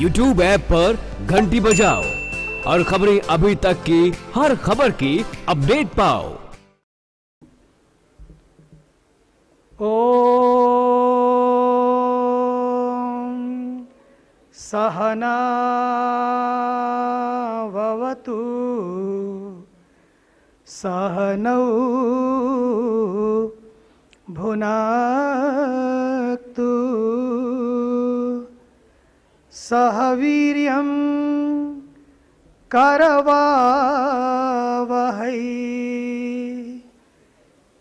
YouTube app पर घंटी बजाओ और खबरें अभी तक की हर खबर की अपडेट पाओ ओ सहना ववतु भुना तू सहवीर्यं करवावहै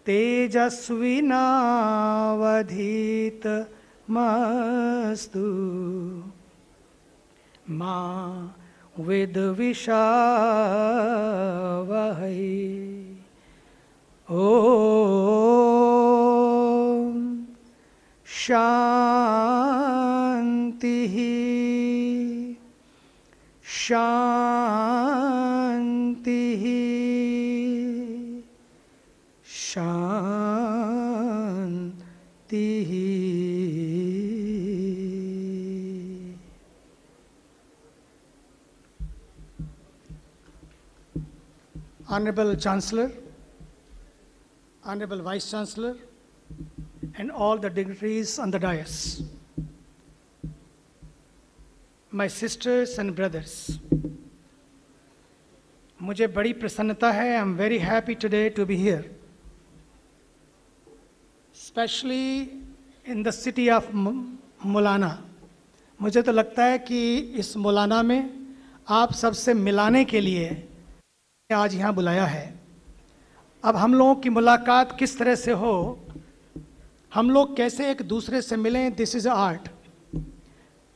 तेजस्विनावधीतमस्तु मा विद्विषावहै ॐ शान्तिः शान्तिः शान्तिः Honorable Chancellor, Honorable Vice Chancellor, and all the dignitaries on the dais. My sisters and brothers मुझे बड़ी प्रसन्नता है I am very happy today to be here specially in the city of Maulana मुझे तो लगता है कि इस मौलाना में आप सबसे मिलाने के लिए आज यहाँ बुलाया है अब हम लोगों की मुलाकात किस तरह से हो हम लोग कैसे एक दूसरे से मिलें this is art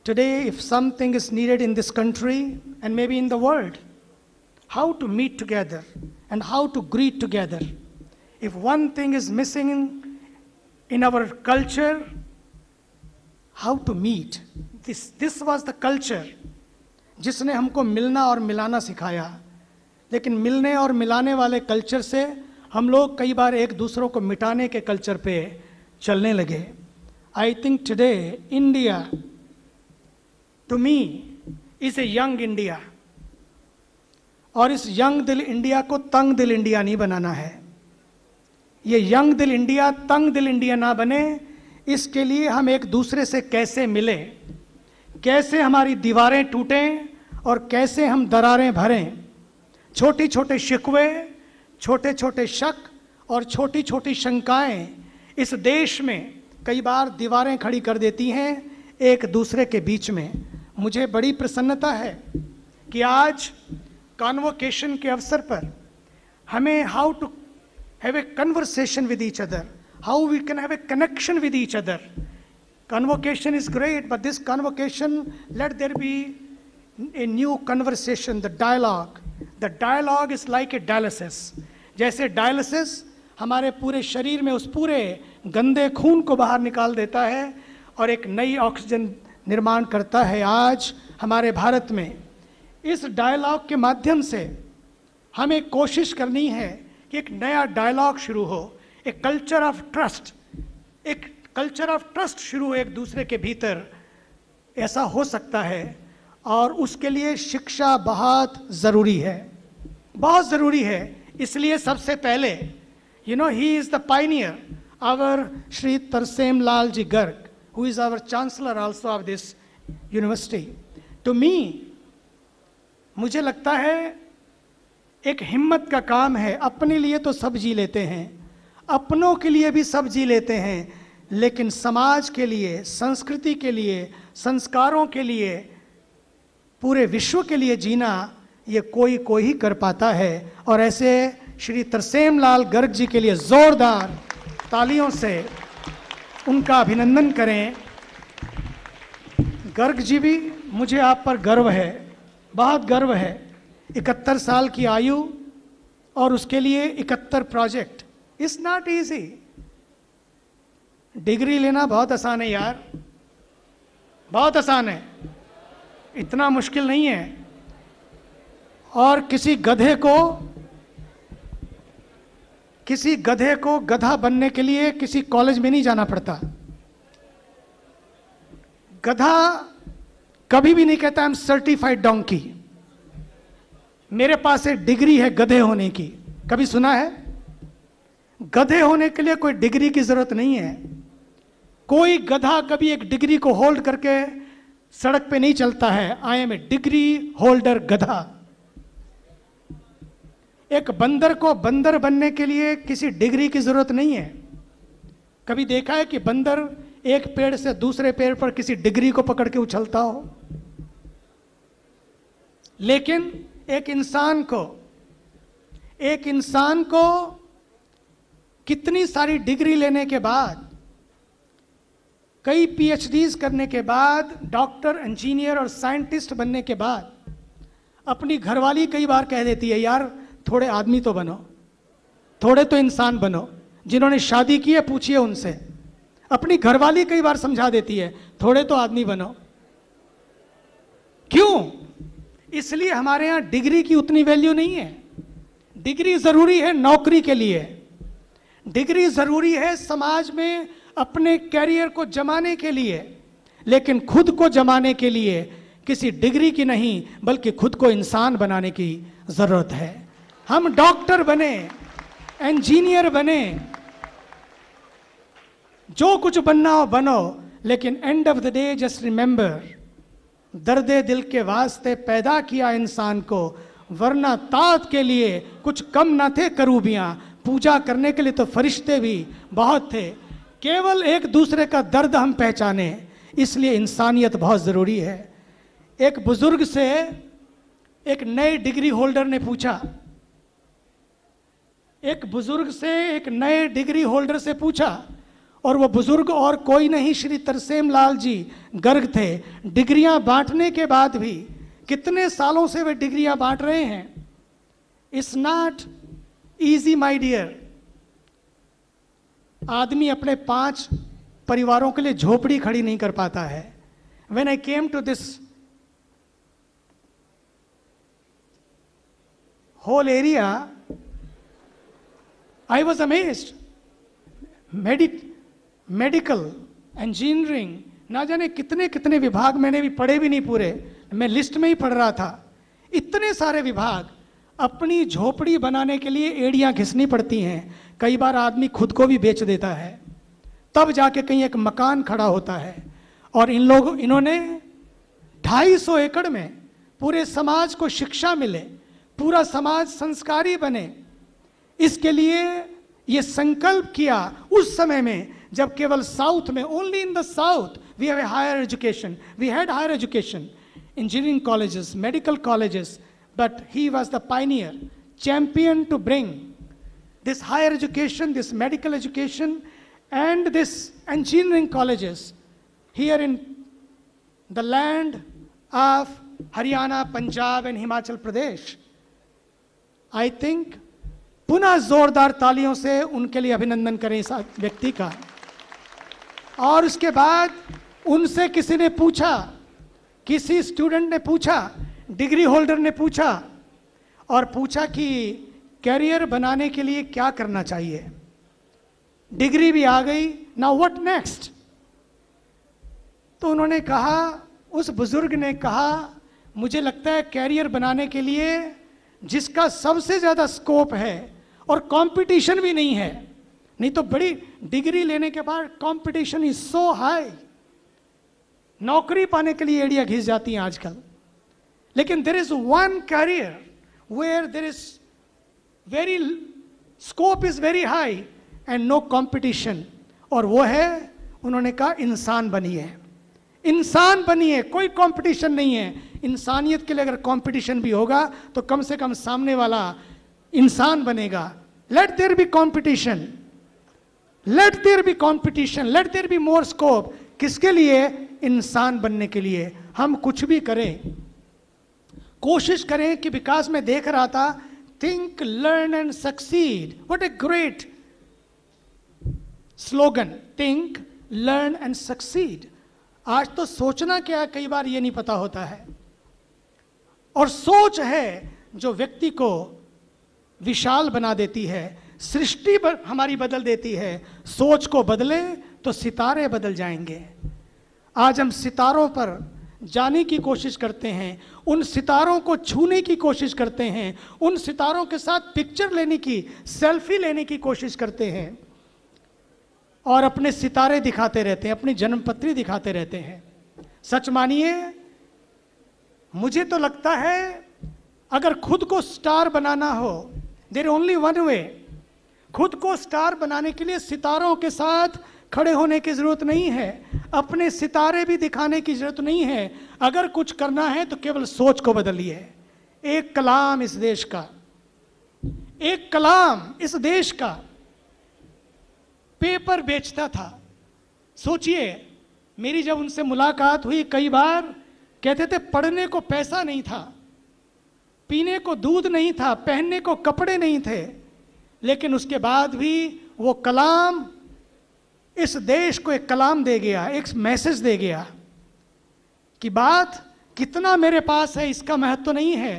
Today, if something is needed in this country and maybe in the world, how to meet together and how to greet together. If one thing is missing in, in our culture, how to meet. This, this was the culture जिसने हमको मिलना और मिलाना सिखाया लेकिन मिलने और मिलाने वाले कल्चर से हम लोग कई बार एक दूसरों को मिटाने के कल्चर पे चलने लगे I think today India to me is a young India और इस यंग दिल इंडिया को तंग दिल इंडिया नहीं बनाना है ये यंग दिल इंडिया तंग दिल इंडिया ना बने इसके लिए हम एक दूसरे से कैसे मिले कैसे हमारी दीवारें टूटें और कैसे हम दरारें भरें छोटे छोटे शिकवे छोटे छोटे शक और छोटी छोटी शंकाएं इस देश में कई बार दीवारें खड़ी कर देती हैं एक दूसरे के बीच में मुझे बड़ी प्रसन्नता है कि आज कॉन्वोकेशन के अवसर पर हमें how to have a conversation with each other how we can have a connection with each other convocation is great but this convocation let there be a new conversation the dialogue the dialogue is like a dialysis जैसे dialysis हमारे पूरे शरीर में उस पूरे गंदे खून को बाहर निकाल देता है और एक नई ऑक्सीजन निर्माण करता है आज हमारे भारत में इस डायलॉग के माध्यम से हमें कोशिश करनी है कि एक नया डायलॉग शुरू हो एक कल्चर ऑफ ट्रस्ट एक कल्चर ऑफ ट्रस्ट शुरू हो एक दूसरे के भीतर ऐसा हो सकता है और उसके लिए शिक्षा बहुत ज़रूरी है बहुत ज़रूरी है इसलिए सबसे पहले you know he is the pioneer our Shri Tarsem Lal ji Garg who is our chancellor also of this university. To me, मुझे लगता है एक हिम्मत का काम है अपने लिए तो सब जी लेते हैं अपनों के लिए भी सब जी लेते हैं लेकिन समाज के लिए संस्कृति के लिए संस्कारों के लिए पूरे विश्व के लिए जीना ये कोई कोई ही कर पाता है और ऐसे श्री तरसेम लाल गर्ग जी के लिए ज़ोरदार तालियों से उनका अभिनंदन करें गर्ग जी भी मुझे आप पर गर्व है बहुत गर्व है इकहत्तर साल की आयु और उसके लिए इकहत्तर project it's not easy degree लेना बहुत आसान है यार बहुत आसान है इतना मुश्किल नहीं है और किसी गधे को किसी गधे को गधा बनने के लिए किसी कॉलेज में नहीं जाना पड़ता गधा कभी भी नहीं कहता आई एम सर्टिफाइड डोंकी मेरे पास एक डिग्री है गधे होने की कभी सुना है गधे होने के लिए कोई डिग्री की जरूरत नहीं है कोई गधा कभी एक डिग्री को होल्ड करके सड़क पे नहीं चलता है I am a degree holder गधा एक बंदर को बंदर बनने के लिए किसी डिग्री की जरूरत नहीं है कभी देखा है कि बंदर एक पेड़ से दूसरे पेड़ पर किसी डिग्री को पकड़ के उछलता हो लेकिन एक इंसान को एक इंसान को कितनी सारी डिग्री लेने के बाद कई पीएचडीज करने के बाद डॉक्टर इंजीनियर और साइंटिस्ट बनने के बाद अपनी घरवाली कई बार कह देती है यार थोड़े आदमी तो बनो थोड़े तो इंसान बनो जिन्होंने शादी की है पूछिए उनसे अपनी घरवाली कई बार समझा देती है थोड़े तो आदमी बनो क्यों इसलिए हमारे यहाँ डिग्री की उतनी वैल्यू नहीं है डिग्री ज़रूरी है नौकरी के लिए डिग्री ज़रूरी है समाज में अपने कैरियर को जमाने के लिए लेकिन खुद को जमाने के लिए किसी डिग्री की नहीं बल्कि खुद को इंसान बनाने की ज़रूरत है हम डॉक्टर बने इंजीनियर बने जो कुछ बनना हो बनो लेकिन end of the day just remember दर्द दिल के वास्ते पैदा किया इंसान को वरना तात के लिए कुछ कम ना थे करूबियाँ पूजा करने के लिए तो फरिश्ते भी बहुत थे केवल एक दूसरे का दर्द हम पहचाने इसलिए इंसानियत बहुत ज़रूरी है एक बुज़ुर्ग से एक नए डिग्री होल्डर ने पूछा एक बुजुर्ग से एक नए डिग्री होल्डर से पूछा और वो बुजुर्ग और कोई नहीं श्री तरसेम लाल जी गर्ग थे डिग्रियां बांटने के बाद भी कितने सालों से वे डिग्रियां बांट रहे हैं it's not easy my dear आदमी अपने पांच परिवारों के लिए झोपड़ी खड़ी नहीं कर पाता है when I came to this whole area I was amazed. Medi- medical, engineering, ना जाने कितने कितने विभाग मैंने भी पढ़े भी नहीं पूरे मैं लिस्ट में ही पढ़ रहा था इतने सारे विभाग अपनी झोपड़ी बनाने के लिए एड़ियां घिसनी पड़ती हैं कई बार आदमी खुद को भी बेच देता है तब जाके कहीं एक मकान खड़ा होता है और इन लोग इन्होंने 250 एकड़ में पूरे समाज को शिक्षा मिले पूरा समाज संस्कारी बने इसके लिए ये संकल्प किया उस समय में जब केवल साउथ में only in the south we have a higher education we had higher education engineering colleges medical colleges but he was the pioneer champion to bring this higher education this medical education and this engineering colleges here in the land of Haryana Punjab and Himachal Pradesh I think पुनः जोरदार तालियों से उनके लिए अभिनंदन करें इस व्यक्ति का और उसके बाद उनसे किसी ने पूछा किसी स्टूडेंट ने पूछा डिग्री होल्डर ने पूछा और पूछा कि कैरियर बनाने के लिए क्या करना चाहिए डिग्री भी आ गई ना व्हाट नेक्स्ट तो उन्होंने कहा उस बुजुर्ग ने कहा मुझे लगता है कैरियर बनाने के लिए जिसका सबसे ज़्यादा स्कोप है और कंपटीशन भी नहीं है नहीं तो बड़ी डिग्री लेने के बाद कंपटीशन इज सो हाई नौकरी पाने के लिए एरिया घिस जाती हैं आजकल लेकिन there is one career where there is very scope is very high and no competition और वो है उन्होंने कहा इंसान बनिए इंसान बनिए कोई कंपटीशन नहीं है इंसानियत के लिए अगर कंपटीशन भी होगा तो कम से कम सामने वाला इंसान बनेगा let there be competition let there be competition let there be more scope किसके लिए इंसान बनने के लिए हम कुछ भी करें कोशिश करें कि विकास में देख रहा था think learn and succeed what a great slogan think learn and succeed आज तो सोचना क्या कई बार ये नहीं पता होता है और सोच है जो व्यक्ति को विशाल बना देती है सृष्टि हमारी बदल देती है सोच को बदले तो सितारे बदल जाएंगे आज हम सितारों पर जाने की कोशिश करते हैं उन सितारों को छूने की कोशिश करते हैं उन सितारों के साथ पिक्चर लेने की सेल्फी लेने की कोशिश करते हैं और अपने सितारे दिखाते रहते हैं अपनी जन्मपत्री दिखाते रहते हैं सच मानिए मुझे तो लगता है अगर खुद को स्टार बनाना हो देर ओनली वन वे खुद को स्टार बनाने के लिए सितारों के साथ खड़े होने की ज़रूरत नहीं है अपने सितारे भी दिखाने की ज़रूरत नहीं है अगर कुछ करना है तो केवल सोच को बदलिए एक कलाम इस देश का एक कलाम इस देश का पेपर बेचता था सोचिए मेरी जब उनसे मुलाकात हुई कई बार कहते थे पढ़ने को पैसा नहीं था पीने को दूध नहीं था पहनने को कपड़े नहीं थे लेकिन उसके बाद भी वो कलाम इस देश को एक कलाम दे गया एक मैसेज दे गया कि बात कितना मेरे पास है इसका महत्व तो नहीं है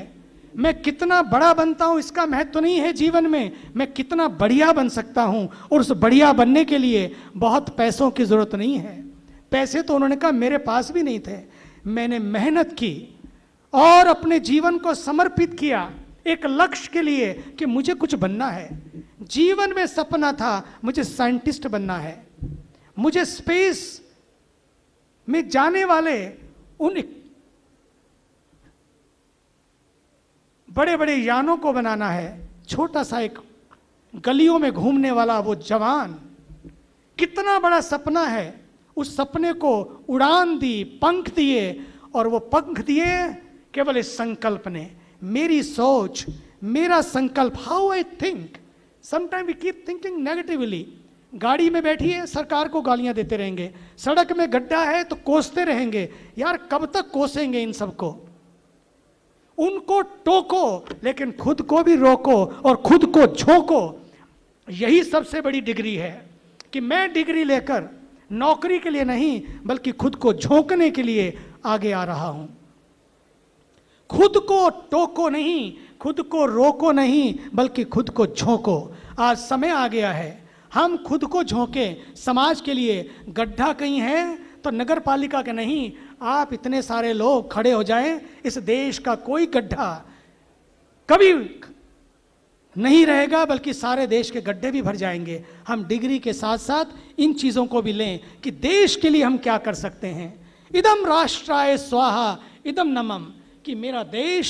मैं कितना बड़ा बनता हूं इसका महत्व तो नहीं है जीवन में मैं कितना बढ़िया बन सकता हूं और उस बढ़िया बनने के लिए बहुत पैसों की जरूरत नहीं है पैसे तो उन्होंने कहा मेरे पास भी नहीं थे मैंने मेहनत की और अपने जीवन को समर्पित किया एक लक्ष्य के लिए कि मुझे कुछ बनना है जीवन में सपना था मुझे साइंटिस्ट बनना है मुझे स्पेस में जाने वाले उन बड़े बड़े यानों को बनाना है छोटा सा एक गलियों में घूमने वाला वो जवान कितना बड़ा सपना है उस सपने को उड़ान दी पंख दिए और वो पंख दिए केवल इस संकल्प ने मेरी सोच मेरा संकल्प how I think sometime we keep thinking negatively गाड़ी में बैठी है सरकार को गालियां देते रहेंगे सड़क में गड्ढा है तो कोसते रहेंगे यार कब तक कोसेंगे इन सबको उनको टोको लेकिन खुद को भी रोको और खुद को झोंको यही सबसे बड़ी डिग्री है कि मैं डिग्री लेकर नौकरी के लिए नहीं बल्कि खुद को झोंकने के लिए आगे आ रहा हूं खुद को टोको नहीं खुद को रोको नहीं बल्कि खुद को झोंको आज समय आ गया है हम खुद को झोंके समाज के लिए गड्ढा कहीं है तो नगर पालिका के नहीं आप इतने सारे लोग खड़े हो जाएं इस देश का कोई गड्ढा कभी नहीं रहेगा बल्कि सारे देश के गड्ढे भी भर जाएंगे हम डिग्री के साथ साथ इन चीज़ों को भी लें कि देश के लिए हम क्या कर सकते हैं इदम राष्ट्राय स्वाहा इदम नमम कि मेरा देश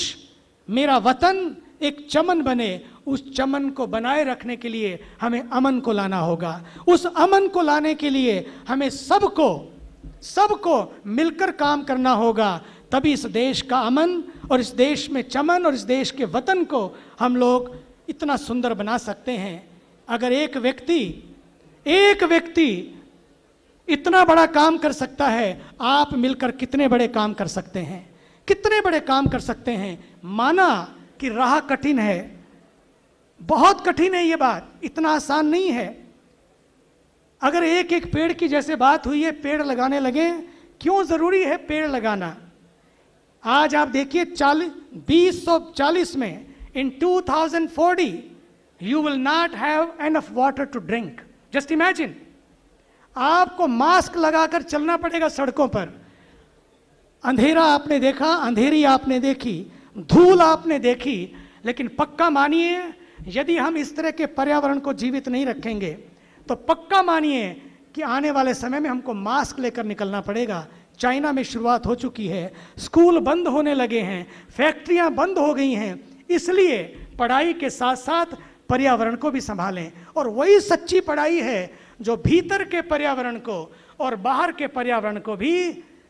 मेरा वतन एक चमन बने उस चमन को बनाए रखने के लिए हमें अमन को लाना होगा उस अमन को लाने के लिए हमें सबको सबको मिलकर काम करना होगा तभी इस देश का अमन और इस देश में चमन और इस देश के वतन को हम लोग इतना सुंदर बना सकते हैं अगर एक व्यक्ति एक व्यक्ति इतना बड़ा काम कर सकता है आप मिलकर कितने बड़े काम कर सकते हैं कितने बड़े काम कर सकते हैं माना कि राह कठिन है बहुत कठिन है ये बात इतना आसान नहीं है अगर एक एक पेड़ की जैसे बात हुई है पेड़ लगाने लगे क्यों ज़रूरी है पेड़ लगाना आज आप देखिए चालीस बीस सौ चालीस में in two thousand forty you will not have enough water to drink just imagine आपको मास्क लगाकर चलना पड़ेगा सड़कों पर अंधेरा आपने देखा अंधेरी आपने देखी धूल आपने देखी लेकिन पक्का मानिए यदि हम इस तरह के पर्यावरण को जीवित नहीं रखेंगे तो पक्का मानिए कि आने वाले समय में हमको मास्क लेकर निकलना पड़ेगा चाइना में शुरुआत हो चुकी है स्कूल बंद होने लगे हैं फैक्ट्रियां बंद हो गई हैं इसलिए पढ़ाई के साथ साथ पर्यावरण को भी संभालें और वही सच्ची पढ़ाई है जो भीतर के पर्यावरण को और बाहर के पर्यावरण को भी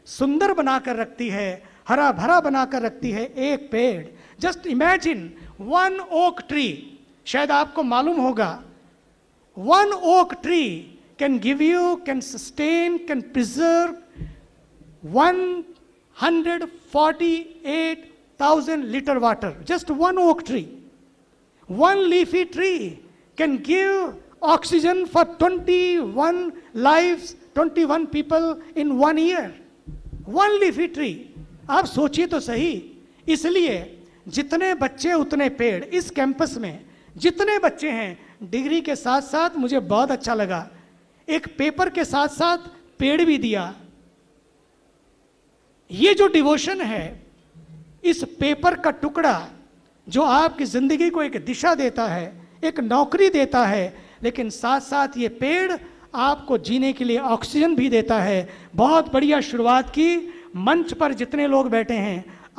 सुंदर बनाकर रखती है हरा भरा बनाकर रखती है एक पेड़ just imagine one oak tree शायद आपको मालूम होगा one oak tree can give you can sustain can preserve one hundred forty eight thousand litre water just one oak tree one leafy tree can give oxygen for twenty one life twenty one people in one year one leafy tree आप सोचिए तो सही इसलिए जितने बच्चे उतने पेड़ इस कैंपस में जितने बच्चे हैं डिग्री के साथ साथ मुझे बहुत अच्छा लगा एक पेपर के साथ साथ पेड़ भी दिया ये जो डिवोशन है इस पेपर का टुकड़ा जो आपकी ज़िंदगी को एक दिशा देता है एक नौकरी देता है लेकिन साथ साथ ये पेड़ आपको जीने के लिए ऑक्सीजन भी देता है बहुत बढ़िया शुरुआत की मंच पर जितने लोग बैठे हैं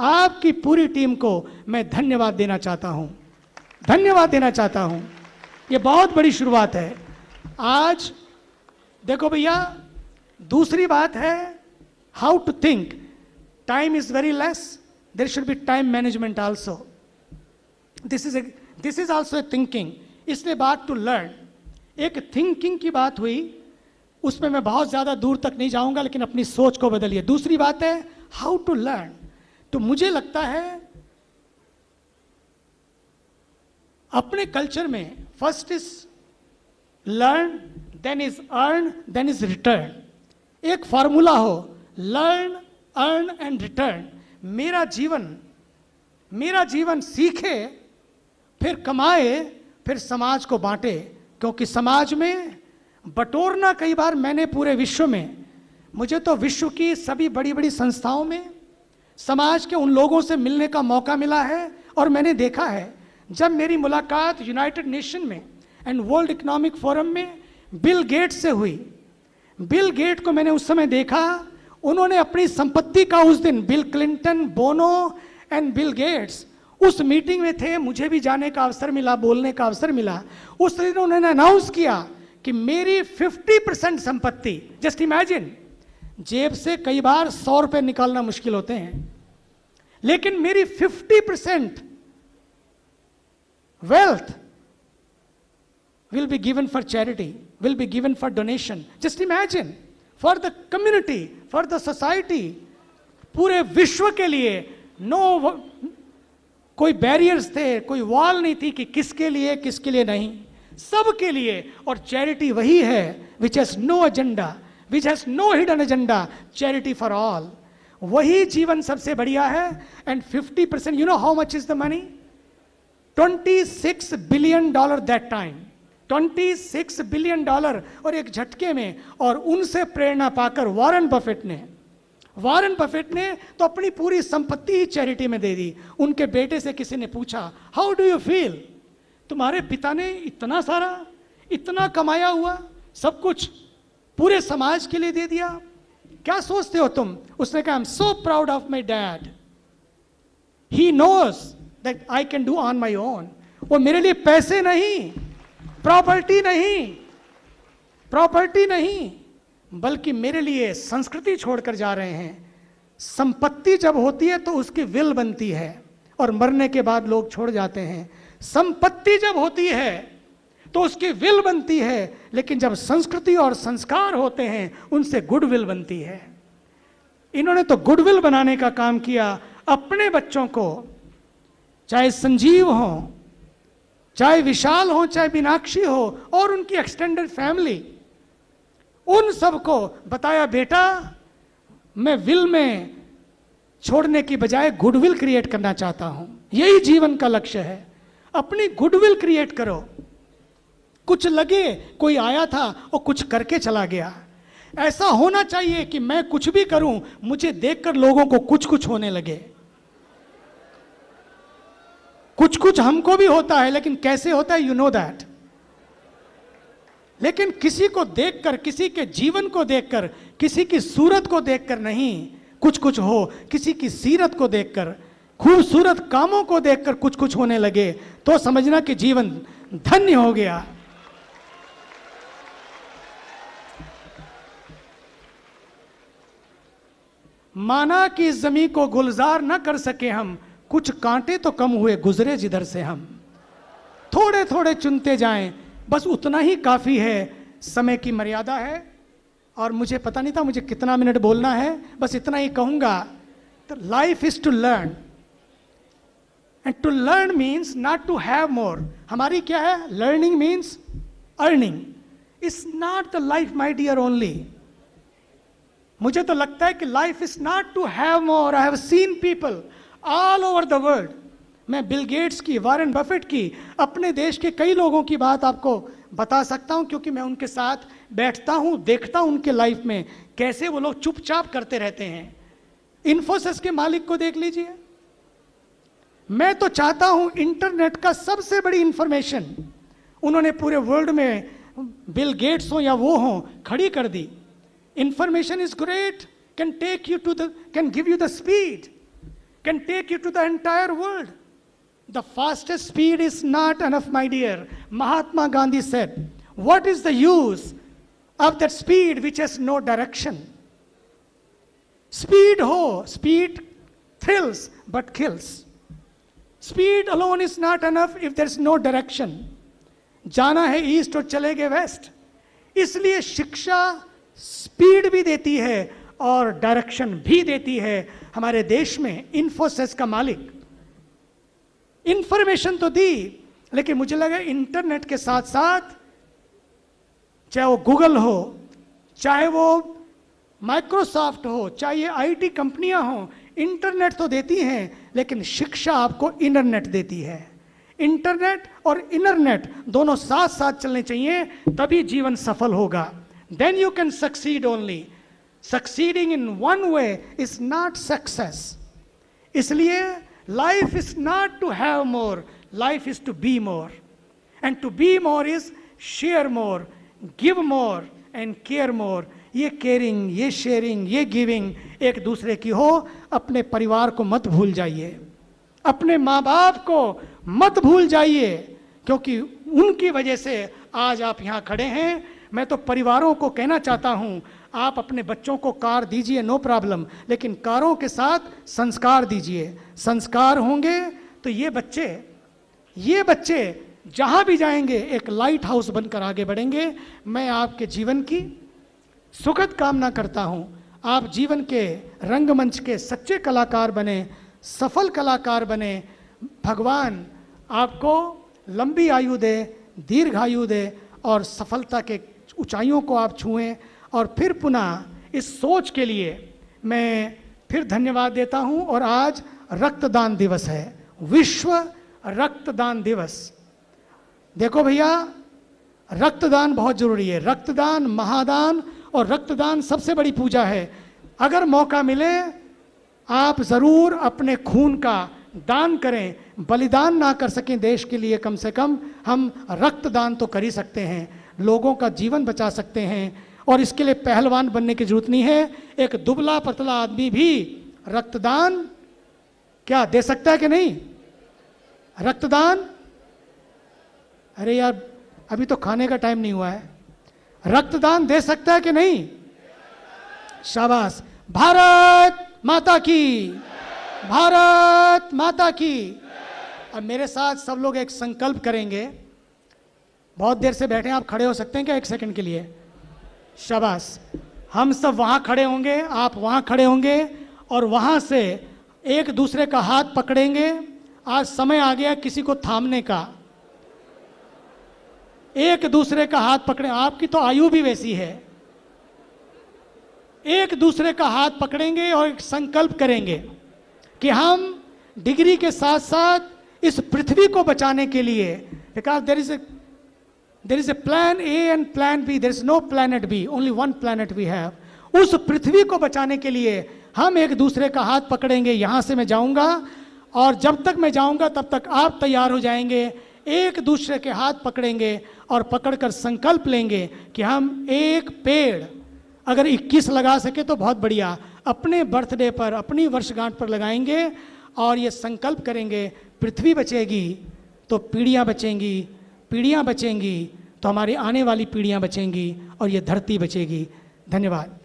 आपकी पूरी टीम को मैं धन्यवाद देना चाहता हूँ धन्यवाद देना चाहता हूँ ये बहुत बड़ी शुरुआत है आज देखो भैया दूसरी बात है how to think time is very less there should be time management also this is this is also a thinking इसलिए बात टू लर्न एक थिंकिंग की बात हुई उसमें मैं बहुत ज़्यादा दूर तक नहीं जाऊंगा लेकिन अपनी सोच को बदलिए दूसरी बात है हाउ टू लर्न तो मुझे लगता है अपने कल्चर में first is learn then is earn then is return एक फार्मूला हो लर्न अर्न एंड रिटर्न मेरा जीवन मेरा जीवन सीखे फिर कमाए फिर समाज को बांटे क्योंकि समाज में बटोरना कई बार मैंने पूरे विश्व में मुझे तो विश्व की सभी बड़ी बड़ी संस्थाओं में समाज के उन लोगों से मिलने का मौका मिला है और मैंने देखा है जब मेरी मुलाकात यूनाइटेड नेशन में एंड वर्ल्ड इकोनॉमिक फोरम में बिल गेट से हुई बिल गेट को मैंने उस समय देखा उन्होंने अपनी संपत्ति का उस दिन Bill Clinton Bono and Bill Gates उस मीटिंग में थे मुझे भी जाने का अवसर मिला बोलने का अवसर मिला उस दिन उन्होंने अनाउंस किया कि मेरी 50 परसेंट संपत्ति जस्ट इमेजिन जेब से कई बार सौ रुपए निकालना मुश्किल होते हैं लेकिन मेरी 50 percent wealth will be given for charity will be given for donation just imagine for the community for the society पूरे विश्व के लिए नो कोई बैरियर्स थे कोई वॉल नहीं थी कि किसके लिए किसके लिए नहीं सबके लिए और चैरिटी वही है which has no agenda which has no hidden agenda charity for all वही जीवन सबसे बढ़िया है and 50 percent you know how much is the money 26 billion dollar that time 26 billion dollar और एक झटके में और उनसे प्रेरणा पाकर वॉरेन बफेट ने वारन बफेट ने तो अपनी पूरी संपत्ति ही चैरिटी में दे दी उनके बेटे से किसी ने पूछा हाउ डू यू फील तुम्हारे पिता ने इतना सारा इतना कमाया हुआ सब कुछ पूरे समाज के लिए दे दिया क्या सोचते हो तुम उसने कहा I am so proud of my dad he knows that I can do on my own वो मेरे लिए पैसे नहीं प्रॉपर्टी नहीं प्रॉपर्टी नहीं बल्कि मेरे लिए संस्कृति छोड़कर जा रहे हैं संपत्ति जब होती है तो उसकी विल बनती है और मरने के बाद लोग छोड़ जाते हैं संपत्ति जब होती है तो उसकी विल बनती है लेकिन जब संस्कृति और संस्कार होते हैं उनसे गुडविल बनती है इन्होंने तो गुडविल बनाने का काम किया अपने बच्चों को चाहे संजीव हो चाहे विशाल हो चाहे मीनाक्षी हो और उनकी एक्सटेंडेड फैमिली उन सबको बताया बेटा मैं विल में छोड़ने की बजाय गुडविल क्रिएट करना चाहता हूं यही जीवन का लक्ष्य है अपनी गुडविल क्रिएट करो कुछ लगे कोई आया था और कुछ करके चला गया ऐसा होना चाहिए कि मैं कुछ भी करूं मुझे देखकर लोगों को कुछ कुछ होने लगे कुछ कुछ हमको भी होता है लेकिन कैसे होता है यू नो दैट लेकिन किसी को देखकर किसी के जीवन को देखकर किसी की सूरत को देखकर नहीं कुछ कुछ हो किसी की सीरत को देखकर खूबसूरत कामों को देखकर कुछ कुछ होने लगे तो समझना कि जीवन धन्य हो गया माना कि इस जमी को गुलजार न कर सके हम कुछ कांटे तो कम हुए गुजरे जिधर से हम थोड़े थोड़े चुनते जाएं बस उतना ही काफ़ी है समय की मर्यादा है और मुझे पता नहीं था मुझे कितना मिनट बोलना है बस इतना ही कहूँगा तो life is to learn and to learn means not to have more हमारी क्या है learning means earning is not the life my dear only मुझे तो लगता है कि life is not to have more I have seen people all over the world मैं Bill Gates की वारेन बफेट की अपने देश के कई लोगों की बात आपको बता सकता हूं क्योंकि मैं उनके साथ बैठता हूं देखता हूं उनके लाइफ में कैसे वो लोग चुपचाप करते रहते हैं इन्फोसिस के मालिक को देख लीजिए मैं तो चाहता हूं इंटरनेट का सबसे बड़ी इंफॉर्मेशन उन्होंने पूरे वर्ल्ड में बिल गेट्स हो या वो हो खड़ी कर दी information is great can take you to the can give you the speed can take you to the entire world The fastest speed is not enough, my dear. Mahatma Gandhi said, What is the use of that speed which has no direction? Speed, ho, speed thrills but kills. Speed alone is not enough if there's no direction. jana hai east aur चले गए waste इसलिए शिक्षा speed भी देती है और direction भी देती है हमारे देश में इन्फोसिस का मालिक इंफॉर्मेशन तो दी लेकिन मुझे लगा इंटरनेट के साथ साथ चाहे वो गूगल हो चाहे वो माइक्रोसॉफ्ट हो चाहे आईटी कंपनियां हो इंटरनेट तो देती हैं लेकिन शिक्षा आपको इंटरनेट देती है इंटरनेट और इनरनेट दोनों साथ साथ चलने चाहिए तभी जीवन सफल होगा then you can succeed only succeeding in one way is not success इसलिए Life is not to have more, life is to be more. And to be more is share more, give more, and care more. ये caring ये sharing ये giving एक दूसरे की हो अपने परिवार को मत भूल जाइए अपने माँ बाप को मत भूल जाइए क्योंकि उनकी वजह से आज आप यहाँ खड़े हैं मैं तो परिवारों को कहना चाहता हूँ आप अपने बच्चों को कार दीजिए नो प्रॉब्लम लेकिन कारों के साथ संस्कार दीजिए संस्कार होंगे तो ये बच्चे ये बच्चे जहाँ भी जाएंगे एक लाइट हाउस बनकर आगे बढ़ेंगे मैं आपके जीवन की सुखद कामना करता हूँ आप जीवन के रंगमंच के सच्चे कलाकार बने सफल कलाकार बने भगवान आपको लंबी आयु दे दीर्घ आयु दे और सफलता के ऊंचाइयों को आप छुएं और फिर पुनः इस सोच के लिए मैं फिर धन्यवाद देता हूं और आज रक्तदान दिवस है विश्व रक्तदान दिवस देखो भैया रक्तदान बहुत जरूरी है रक्तदान महादान और रक्तदान सबसे बड़ी पूजा है अगर मौका मिले आप ज़रूर अपने खून का दान करें बलिदान ना कर सकें देश के लिए कम से कम हम रक्तदान तो कर ही सकते हैं लोगों का जीवन बचा सकते हैं और इसके लिए पहलवान बनने की जरूरत नहीं है एक दुबला पतला आदमी भी रक्तदान क्या दे सकता है कि नहीं रक्तदान अरे यार अभी तो खाने का टाइम नहीं हुआ है रक्तदान दे सकता है कि नहीं शाबाश भारत माता की भारत माता की अब मेरे साथ सब लोग एक संकल्प करेंगे बहुत देर से बैठे आप खड़े हो सकते हैं क्या एक सेकंड के लिए शबाश हम सब वहाँ खड़े होंगे आप वहाँ खड़े होंगे और वहाँ से एक दूसरे का हाथ पकड़ेंगे आज समय आ गया किसी को थामने का एक दूसरे का हाथ पकड़े आपकी तो आयु भी वैसी है एक दूसरे का हाथ पकड़ेंगे और एक संकल्प करेंगे कि हम डिग्री के साथ साथ इस पृथ्वी को बचाने के लिए because there is a there is a plan A and plan B. There is no planet B. Only one planet we have. उस पृथ्वी को बचाने के लिए हम एक दूसरे का हाथ पकड़ेंगे यहाँ से मैं जाऊँगा और जब तक मैं जाऊँगा तब तक आप तैयार हो जाएंगे एक दूसरे के हाथ पकड़ेंगे और पकड़कर संकल्प लेंगे कि हम एक पेड़ अगर 21 लगा सके तो बहुत बढ़िया अपने बर्थडे पर अपनी वर्षगांठ पर लगाएंगे और ये संकल्प करेंगे पृथ्वी बचेगी तो पीढ़ियाँ बचेंगी पीढ़ियाँ बचेंगी तो हमारी आने वाली पीढ़ियाँ बचेंगी और ये धरती बचेगी धन्यवाद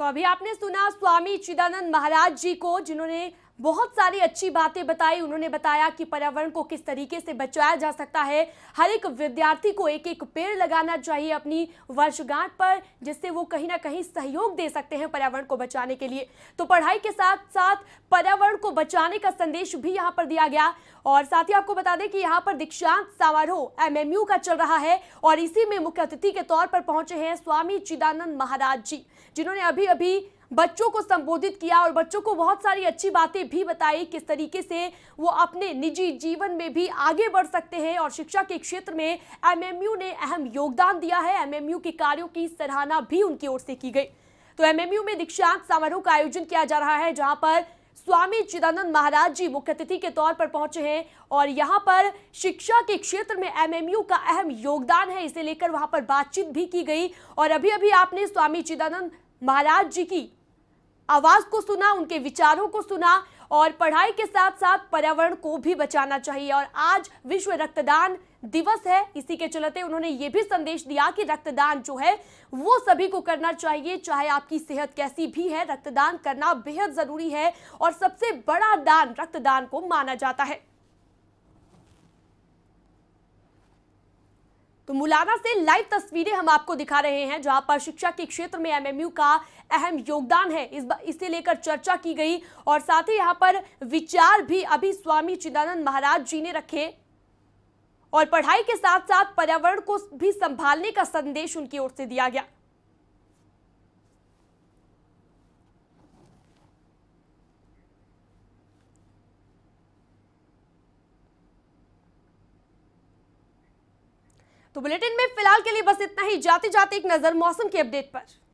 तो अभी आपने सुना स्वामी चिदानंद महाराज जी को जिन्होंने बहुत सारी अच्छी बातें बताई उन्होंने बताया कि पर्यावरण को किस तरीके से बचाया जा सकता है हर एक विद्यार्थी को एक एक पेड़ लगाना चाहिए अपनी वर्षगांठ पर जिससे वो कहीं ना कहीं सहयोग दे सकते हैं पर्यावरण को बचाने के लिए तो पढ़ाई के साथ साथ पर्यावरण को बचाने का संदेश भी यहाँ पर दिया गया और साथ ही आपको बता दें कि यहाँ पर दीक्षांत समारोह एमएमयू का चल रहा है और इसी में मुख्य अतिथि के तौर पर पहुंचे हैं स्वामी चिदानंद महाराज जी जिन्होंने अभी अभी बच्चों को संबोधित किया और बच्चों को बहुत सारी अच्छी बातें भी बताई किस तरीके से वो अपने निजी जीवन में भी आगे बढ़ सकते हैं और शिक्षा के क्षेत्र में एमएमयू ने अहम योगदान दिया है एमएमयू के कार्यों की सराहना भी उनकी ओर से की गई तो एमएमयू में दीक्षांत समारोह का आयोजन किया जा रहा है जहां पर स्वामी चिदानंद महाराज जी मुख्य अतिथि के तौर पर पहुंचे हैं और यहां पर शिक्षा के क्षेत्र में एमएमयू का अहम योगदान है इसे लेकर वहां पर बातचीत भी की गई और अभी अभी आपने स्वामी चिदानंद महाराज जी की आवाज को सुना उनके विचारों को सुना और पढ़ाई के साथ साथ पर्यावरण को भी बचाना चाहिए और आज विश्व रक्तदान दिवस है इसी के चलते उन्होंने ये भी संदेश दिया कि रक्तदान जो है वो सभी को करना चाहिए चाहे आपकी सेहत कैसी भी है रक्तदान करना बेहद जरूरी है और सबसे बड़ा दान रक्तदान को माना जाता है तो मुलाना से लाइव तस्वीरें हम आपको दिखा रहे हैं जहां पर शिक्षा के क्षेत्र में एमएमयू का अहम योगदान है इस इसे लेकर चर्चा की गई और साथ ही यहां पर विचार भी अभी स्वामी चिदानंद महाराज जी ने रखे और पढ़ाई के साथ साथ पर्यावरण को भी संभालने का संदेश उनकी ओर से दिया गया तो बुलेटिन में फिलहाल के लिए बस इतना ही जाते जाते एक नजर मौसम के अपडेट पर